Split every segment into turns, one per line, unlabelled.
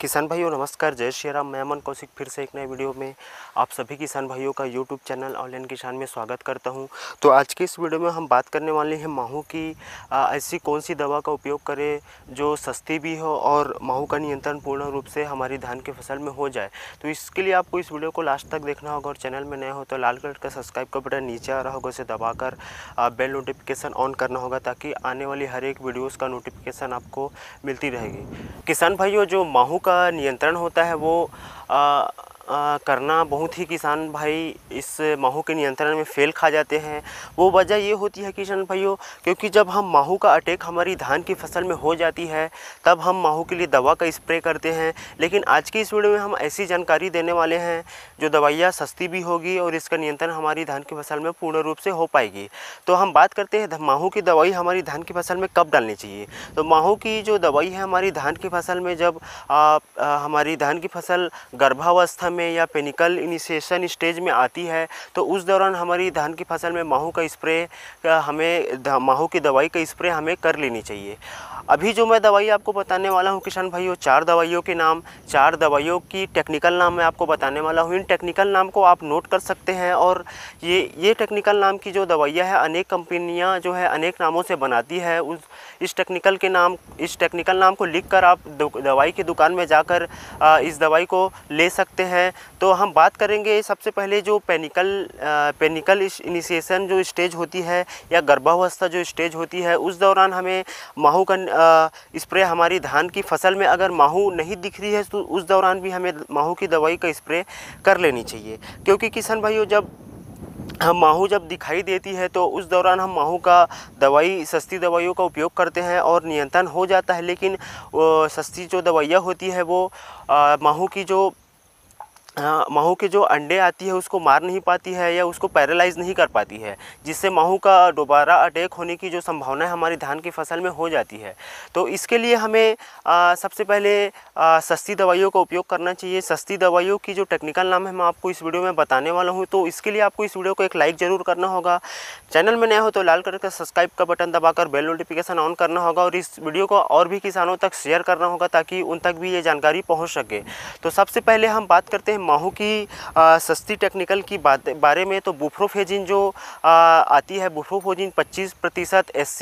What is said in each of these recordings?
किसान भाइयों नमस्कार जय श्री राम मैं अमन कौशिक फिर से एक नए वीडियो में आप सभी किसान भाइयों का यूट्यूब चैनल ऑनलाइन किसान में स्वागत करता हूं तो आज के इस वीडियो में हम बात करने वाले हैं माहू की आ, ऐसी कौन सी दवा का उपयोग करें जो सस्ती भी हो और माहू का नियंत्रण पूर्ण रूप से हमारी धान की फसल में हो जाए तो इसके लिए आपको इस वीडियो को लास्ट तक देखना होगा और चैनल में नया हो तो लाल कलर का सब्सक्राइब का बटन नीचे आ रहा होगा उसे दबाकर बेल नोटिफिकेशन ऑन करना होगा ताकि आने वाली हर एक वीडियोज़ का नोटिफिकेशन आपको मिलती रहेगी किसान भाइयों जो माहू का नियंत्रण होता है वो करना बहुत ही किसान भाई इस माहू के नियंत्रण में फेल खा जाते हैं वो वजह ये होती है किसान भाइयों क्योंकि जब हम माहू का अटैक हमारी धान की फसल में हो जाती है तब हम माहू के लिए दवा का स्प्रे करते हैं लेकिन आज की इस वीडियो में हम ऐसी जानकारी देने वाले हैं जो दवाइयाँ सस्ती भी होगी और इसका नियंत्रण हमारी धान की फसल में पूर्ण रूप से हो पाएगी तो हम बात करते हैं माहू की दवाई हमारी धान की फसल में कब डालनी चाहिए तो माहू की जो दवाई है हमारी धान की फसल में जब हमारी धान की फसल गर्भावस्था में या पेनिकल इनिशिएशन स्टेज में आती है तो उस दौरान हमारी धान की फसल में माहू का स्प्रे हमें माहू की दवाई का स्प्रे हमें कर लेनी चाहिए अभी जो मैं दवाई आपको बताने वाला हूँ किसान भाइयों चार दवाइयों के नाम चार दवाइयों की टेक्निकल नाम मैं आपको बताने वाला हूँ इन टेक्निकल नाम को आप नोट कर सकते हैं और ये ये टेक्निकल नाम की जो दवाइयाँ हैं अनेक कंपनियाँ जो है अनेक नामों से बनाती है उस इस टेक्निकल के नाम इस टेक्निकल नाम को लिख कर आप दवाई की दुकान में जाकर इस दवाई को ले सकते हैं तो हम बात करेंगे सबसे पहले जो पेनिकल पेनिकल इनिशिएशन जो स्टेज होती है या गर्भावस्था जो स्टेज होती है उस दौरान हमें माहू स्प्रे हमारी धान की फसल में अगर माहू नहीं दिख रही है तो उस दौरान भी हमें माहू की दवाई का स्प्रे कर लेनी चाहिए क्योंकि किसान भाइयों जब हम माहू जब दिखाई देती है तो उस दौरान हम माहू का दवाई सस्ती दवाइयों का उपयोग करते हैं और नियंत्रण हो जाता है लेकिन सस्ती जो दवाइयाँ होती है वो माहू की जो माहू के जो अंडे आती है उसको मार नहीं पाती है या उसको पैरालाइज नहीं कर पाती है जिससे माहू का दोबारा अटैक होने की जो संभावना है हमारी धान की फसल में हो जाती है तो इसके लिए हमें आ, सबसे पहले आ, सस्ती दवाइयों का उपयोग करना चाहिए सस्ती दवाइयों की जो टेक्निकल नाम है मैं आपको इस वीडियो में बताने वाला हूँ तो इसके लिए आपको इस वीडियो को एक लाइक ज़रूर करना होगा चैनल में नया हो तो लाल कलर का सब्सक्राइब का बटन दबाकर बेल नोटिफिकेशन ऑन करना होगा और इस वीडियो को और भी किसानों तक शेयर करना होगा ताकि उन तक भी ये जानकारी पहुँच सके तो सबसे पहले हम बात करते हैं माहू की आ, सस्ती टेक्निकल की बात बारे में तो बुफ्रोफेजिन जो आ, आती है बुफ्रोफेजिन 25 प्रतिशत एस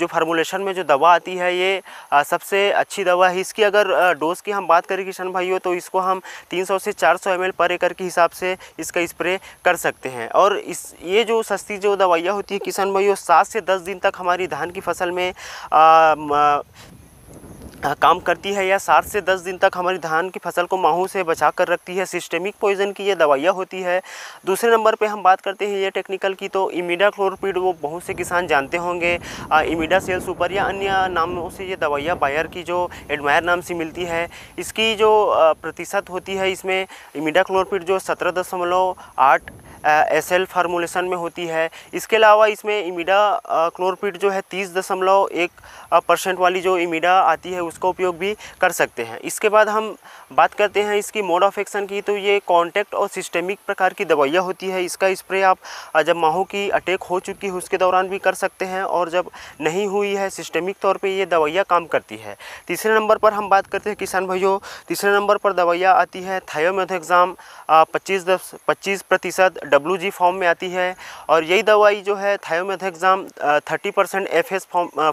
जो फार्मूलेशन में जो दवा आती है ये आ, सबसे अच्छी दवा है इसकी अगर डोज़ की हम बात करें किशन भाइयों तो इसको हम 300 से 400 सौ पर एकड़ के हिसाब से इसका स्प्रे कर सकते हैं और इस ये जो सस्ती जो दवाइयाँ होती है किसान भाइयों सात से दस दिन तक हमारी धान की फसल में आ, काम करती है या सात से दस दिन तक हमारी धान की फसल को माहू से बचा कर रखती है सिस्टेमिक पॉइजन की ये दवाइयाँ होती है दूसरे नंबर पे हम बात करते हैं ये टेक्निकल की तो इमिडा क्लोरपीड वो बहुत से किसान जानते होंगे इमिडा सेल सुपर या अन्य नामों से ये दवाइयाँ बायर की जो एडमायर नाम से मिलती है इसकी जो प्रतिशत होती है इसमें इमिडा क्लोरपीड जो सत्रह दशमलव आठ एस एल फार्मूलेशन में होती है इसके अलावा इसमें इमिडा क्लोरपीट जो है तीस दशमलव एक परसेंट वाली जो इमिडा आती है उसका उपयोग भी कर सकते हैं इसके बाद हम बात करते हैं इसकी मोड ऑफ एक्शन की तो ये कॉन्टैक्ट और सिस्टेमिक प्रकार की दवाइयाँ होती है इसका स्प्रे आप जब माहों की अटैक हो चुकी है उसके दौरान भी कर सकते हैं और जब नहीं हुई है सिस्टेमिक तौर पर ये दवाइयाँ काम करती है तीसरे नंबर पर हम बात करते हैं किसान भाइयों तीसरे नंबर पर दवाइयाँ आती है थायोमेथो एग्ज़ाम पच्चीस दस पच्चीस प्रतिशत डब्ल्यू जी फॉर्म में आती है और यही दवाई जो है thiamethoxam thirty percent F S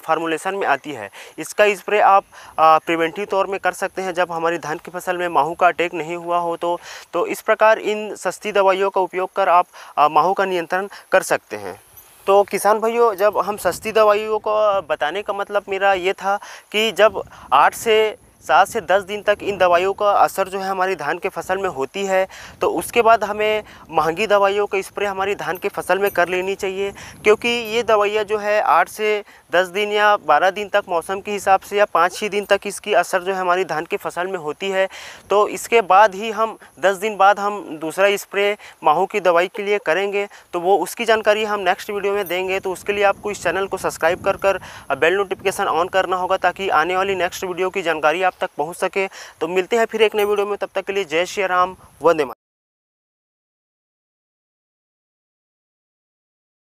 formulation में आती है इसका स्प्रे आप प्रिवेंटिव तौर में कर सकते हैं जब हमारी धान की फसल में माहू का अटैक नहीं हुआ हो तो, तो इस प्रकार इन सस्ती दवाइयों का उपयोग कर आप माहू का नियंत्रण कर सकते हैं तो किसान भाइयों जब हम सस्ती दवाइयों को बताने का मतलब मेरा ये था कि जब आठ से सात से दस दिन तक इन दवाइयों का असर जो है हमारी धान के फसल में होती है तो उसके बाद हमें महंगी दवाइयों का स्प्रे हमारी धान के फसल में कर लेनी चाहिए क्योंकि ये दवाइयाँ जो है आठ से दस दिन या बारह दिन तक मौसम के हिसाब से या पाँच छः दिन तक इसकी असर जो है हमारी धान की फसल में होती है तो इसके बाद ही हम दस दिन बाद हम दूसरा स्प्रे माहू की दवाई के लिए करेंगे तो वो उसकी जानकारी हम नेक्स्ट वीडियो में देंगे तो उसके लिए आपको इस चैनल को सब्सक्राइब कर कर बेल नोटिफिकेशन ऑन करना होगा ताकि आने वाली नेक्स्ट वीडियो की जानकारी आप तक पहुँच सके तो मिलते हैं फिर एक नए वीडियो में तब तक के लिए जय श्री राम वंदे